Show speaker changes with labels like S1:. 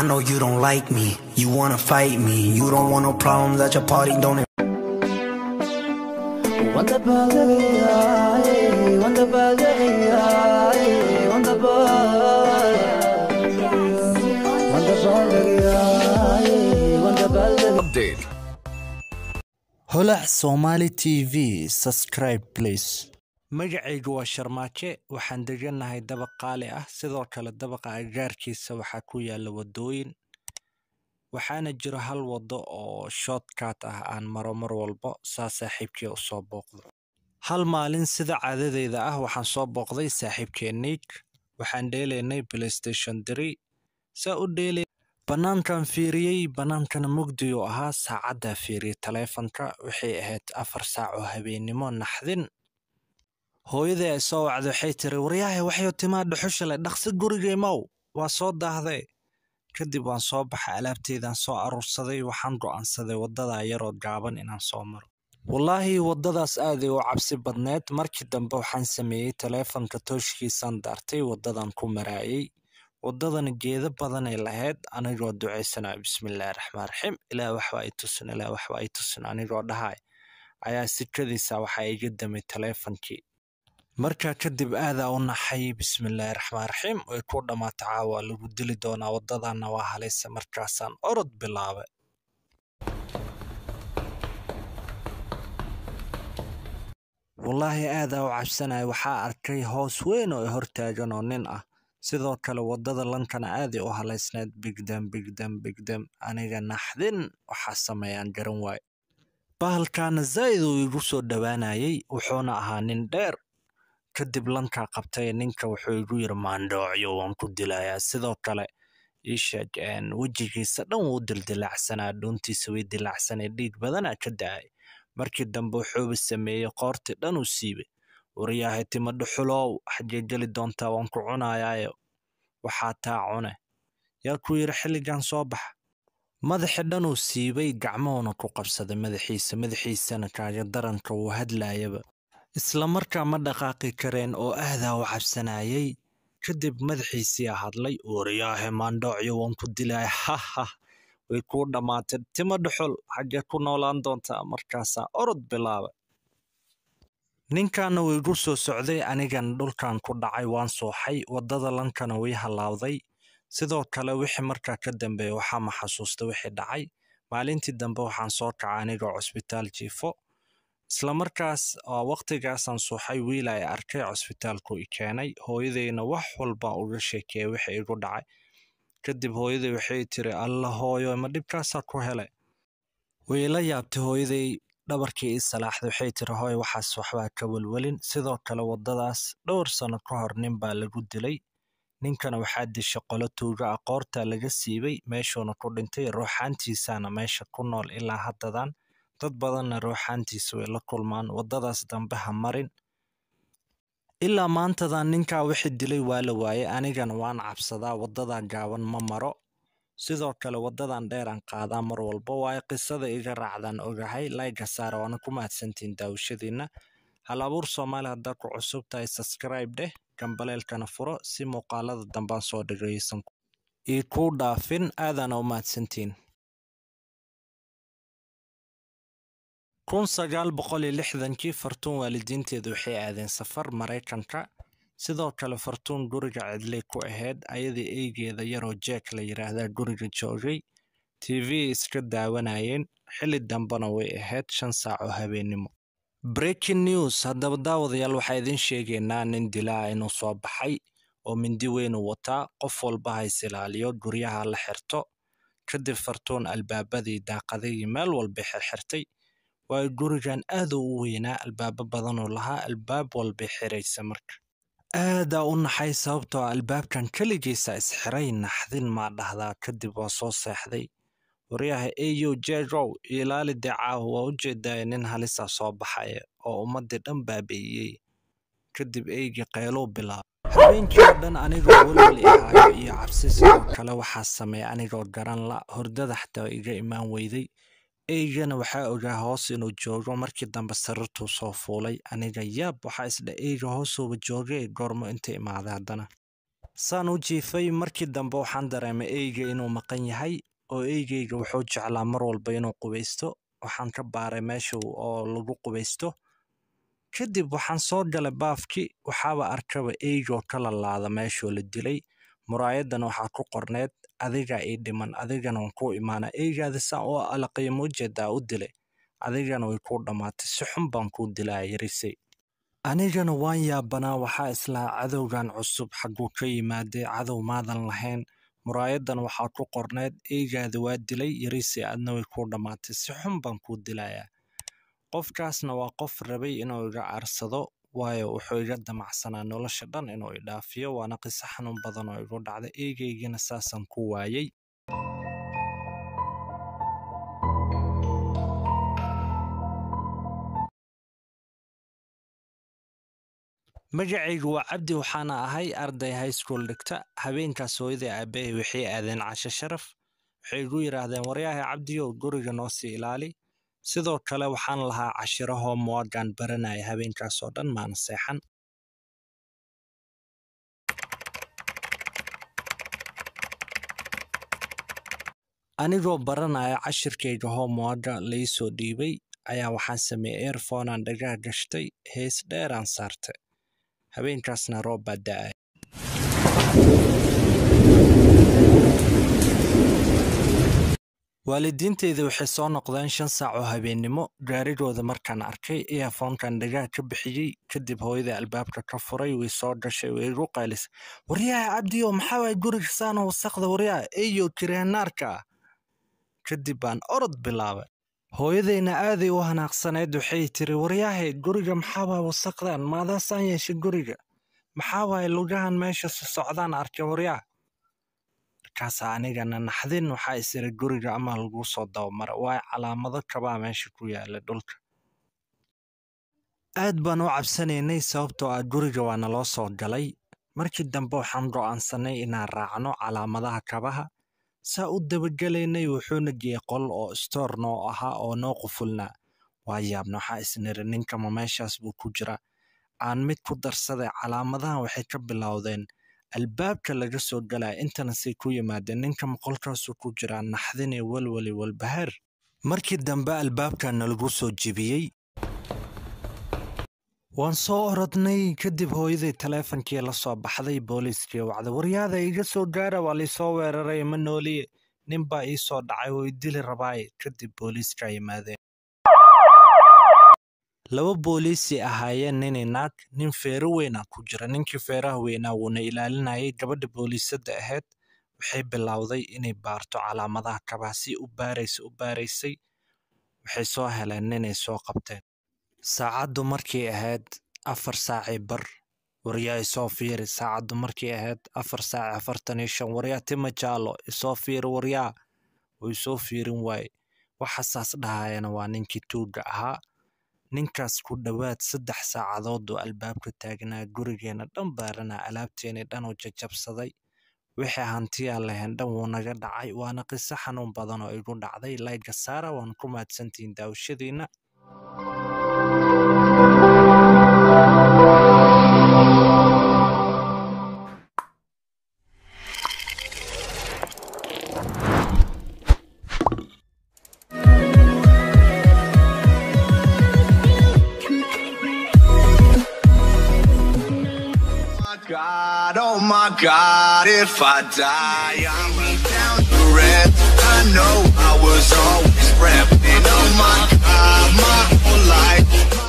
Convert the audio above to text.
S1: I know you don't like me, you wanna fight me You don't want no problems at your party, don't وانت بالي وانت بالي وانت بالي وانت بالي وانت بالي هلا سومالي تي في سبسكرايب بليز Magacaygu waa Sharmaaje, waxaan degannahay dabaq qaali ah, sidoo kale dabaqa agaarkiisa waxaa ku yaalla waddooyin, waxaana jiro hal waddo oo shortcut ah aan maro mar walba, saa saaxiibkey u soo booqdo. Hal maalin sida caadadeeda ah waxaan soo booqday saaxiibkey Nick, waxaan dheelaynay PlayStation 3, saa u dheelay banaankaan fiiriyey, banaankana mugdi ahaa, saacaddaa fiiriyey taleefanka, waxay ahayd afar saac oo habeenimo naxdin hooyadii ay soo wacday waxay tiri waryahay waxyo timaa dhuxushale dhaqsi gurigaymow waa soo daahday kadib waan soo baxay alaabteydaan soo aruursaday waxaan go'aansaday waddadaa yaroo gaaban inaan soo maro wallaahi waddadaas aaday u cabsi badneed markii dambe waxaan sameeyey taleefanka tooshkiisaan daartay waddadan ku maraayey waddadana geedo badanay lahayd anigoo ducaysanayo bismillaahi raxmaan raxiim ilaah waxba i tusin ilaah waxba i tusin anigoo dhahay ayaa sikadiisa waxaa iga damay taleefankii markaa kadib aadaa u naxay bismillaahi raxmaan raxiim way ku dhammaata caawa lagu dili doonaa waddadaana waa halayse markaasaan orod bilaabay wallaahi aadaa u cabsanaya waxaa arkay hoos weyn oo hortaagan oo nin ah sidoo kale waddada lankana aaday u halaysnayd bigdam bigdam bigdam aniga naxdin waxaa sameeyaan garan waaye bahalkaana zaa'id uu igu soo dhowaanayay wuxuuna ahaa nin dheer kadib lankaa qabtay ninka wuxuu igu yiri maandhoocyo waan ku dilayaa sidoo kale iisheeg wejigiisa dhan wuu dildilacsanaa dhuuntiisa way dilacsanay dhiig badanaa ka da-ay markii dambe wuxuuba sameeyey qoortii dhan uu siibay waryahay tima dhuxulow xaggee geli doontaa waan ku cunayaayo waxaa taa cune yaa ku yidhi xilligan soo baxa madaxi dhan uu siibay gacmuhuna ku qabsaday madaxiisa madaxiisana kaaga daranka wuu hadlaayaba isla markaa ma dhaqaaqi kareen oo ahdaa u cabsanaayey kadib madaxiisiiaa hadlay wariyaahe maandhoocyo waan ku dilay haha way kuu dhammaateen tima dhuxol xaggee ku noolaan doontaa markaasaa orod bilaabay ninkaana waygu soo socday anigan dhulkan ku dhacay waan sooxay waddada lankana way halaawday sidoo kale wixii markaa ka dambeeya waxaa ma xasuustay wixii dhacay maalintii dambe waxaan soo kaca aniga cusbitaal jiifo islamarkaas ah, wakhtigaasaan suuxay wiil ay arkay cusbitaalku i keenay hooyadayna wax walba uga sheekeeye wixii igu dhacay kadib hooyaday waxay tiri alla hooyo ma dhibkaasaa ku hele way la yaabtay hooyaday dhabarkii ii salaaxday waxay tiri hooy waxaas waxbaa ka welwelin sidoo kale waddadaas dhowr sano ka hor nin baa lagu dilay ninkana waxaa dishay qolo tuuga aqoorta ah, laga siibay meeshuuna ku dhintay ruuxaantiisaana meesha ku nool ilaa haddadan dad badanna ruuxaantiisa way la kulmaan wadadaas dambe ha marin ilaa maantadan ninkaa wixii dilay waa la waaye anigana waan cabsadaa wadadan gaaban ma maro sidoo kale wadadan dheeraan qaadaa mar walba waayo qisada iga raacdaan ogahay layga saara waana ku mahadsantiin daawashadiinna hal abuur soomaali haddaa ku cusub tahay sabscribe dheh gambaleelkana furo si muuqaalada dambaan soo dhegaysan ii kuu dhaafin aadaana u mahadsantiin kun sagaal boqol iyo lixdankii Fartuun waalidiinteedu waxay aadeen safar maraykanka sidoo kale Fartuun guriga cidlay ku ahayd ayadii eygeeda yaroo Jack la yiraahdaa guriga joogay t v iska daawanayeen xilli dambana way ahayd shan saac oo breaking news haddaba daawadayaal waxaa idiin sheegaynaa nin dilaa inuu soo baxay oo mindi weyn wataa qof walba ha is ilaaliyo guryaha la xirto kadib fartuun albaabadii daaqadihii meel walba xirxirtay waayo gurigan aad u weynaa albaabo badanuu lahaa albaab walba xiraysa marka aadaa u naxay sababtoo ah albaabkan keligiisa isxiray naxdin maa dhahdaa kadib waa soo seexday waryaha eyo jejow ilaali deecaahu waa u jeedaa nin halisa ah soo baxaya oo ummaddii dhan baabeeyey kadib eygii qayluu bilaabay
S2: habeenkii oo dhan anigoo walwal ihaayo iyo cabsi sidoo
S1: kale waxaa sameeya anigoo garan la hordada xataa iga imaan weyday agana waxaa ogaa hoos inuu joogo markii dambe sariirtuu soo fuulay aniga yaab waxaa isdha eega hoosuuba joogee goormo inta imaaday haddana saan u jiifay markii dambe waxaan dareemay eyga inuu maqan yahay oo eygeyga wuxuu jeclaa mar walba inuu qubaysto waxaan ka baaray meesha oo lagu qubaysto kadib waxaan soo galay baafkii waxaaba arkaba eygoo ka lalaada meeshoo la dilay muraayadan waxaa ku qorneed adiga ii dhiman adigana waan kuu imaanaa eygaada saa oo alaqaya muujeedaa u dilay adigana way kuu dhammaatay si xun baan kuu dilaa yarise anigana waan yaabanaa waxaa islaa cadowgan cusub xagguu ka yimaadee cadow maadan lahayn muraayaddan waxaa ku qorneed eygaada waa dilay yarise adna way kuu dhammaatay si xun baan kuu dilayaa qofkaasna waa qof rabay inuu iga aarsado waayo wuxuu iga damacsanaa nolosha dhan inuu idhaafiyo waana qiso xanuun badan oo igu dhacda eegeygana saasan ku waayey magacaygu waa cabdi waxaana ahay arday high school dhigta habeenkaas hooyadai aabbahay waxay aadeen casho sharaf waxay igu yidhaahdeen waryahay cabdiyow guriga noo sii ilaali sidoo kale waxaan lahaa cashirahoo Morgan baranaya habeenkaasoo dhan maana seexan anigoo baranaya cashirkayga homewaga lai soo dhiibay ayaa waxaan sameeyey eerfoonaan dhagaa gashtay hees dheeraan saarta habeenkaasna roob baa da'ay Waalidiintayda waxay soo noqdeen shan saac oo habeennimo, gaarigooda markaan arkay, ayaa foonkan dhagaha ka bixiyey, kadib hooyada albaabka ka furay, way soo gashay, way igu qaylisay. Waryaha cabdiyo, maxaa waay guriga saanoo ah, wasaqda waryaha, eeyo kireenaarka. Kadib baan orod bilaabay. hooyadayna aaday u hanaaqsaneyd waxay tiri waryaahe guriga maxaa waay wasaqdan maadaasaan yeeshay guriga maxaa waaye lugahan meesha socdaan arkay waryaha markaasa ah anigana naxdin waxaa is guriga ama lagu soo dabamara waayo calaamado kabaa meesha ku yaala dhulka aad baan u cabsanaynay sababtoo ah guriga waa naloo soo galay markii dambe waxaan go'aansanay inaan raacno calaamadaha kabaha saa u dabagelaynay wuxuuna geeyey qol oo stoor noo ahaa oo noo qufulnaa waa yaabna waxaa isniri ninkama meeshaas buu ku jira aan mid ku darsaday calaamadahan waxay ka bilowdeen albaabka laga soo galaa intanasay ku yimaadeen ninka moqolkaasuu ku jiraa naxdine walwali walbahaar markii dambe albaabkana lagu soo jibiyey waan soo orodnay kadib hooyaday taleefonkii la soo baxday booliiskii wacda waryaada iga soo gaara waa laysoo weeraray ma nooliye nin baa ii soo dhacay way dili rabaaye kadib booliiska yimaadeen laba booliisay ahaayeen nin naag nin feero weynaa ku jira ninkii feeraha weynaa wuuna ilaalinayay gabadha booliisada ahayd waxay bilowday inay baarto calaamadaha kabaha si u baaraysa u baaraysay waxay soo heleen ninay soo qabteen saacaddu markii ahayd afar saacii bar waryaa isoo fiiri saacaddu markii ahayd afar saaci afartan iyo shan waryaa tima jaalo isoo fiiri waryaa oo isoo fiirin waaye waxaasaas dhahaayana waa ninkii tuugga ahaa Ninkaas ku dhawaad saddex saacadood oo albaabka taagnaa gurigeena dhan baarana alaabteeni dhan uu jajabsaday. Wixii hantiyaa lahayn dhan wuu naga dhacay. Waana qiso xanuun badan oo igu dhacday. Layga saara waan ku mahadsantihiin daawashadiinna. God, if I die, I'm down to rent. I know I was always repping on my God, my whole life.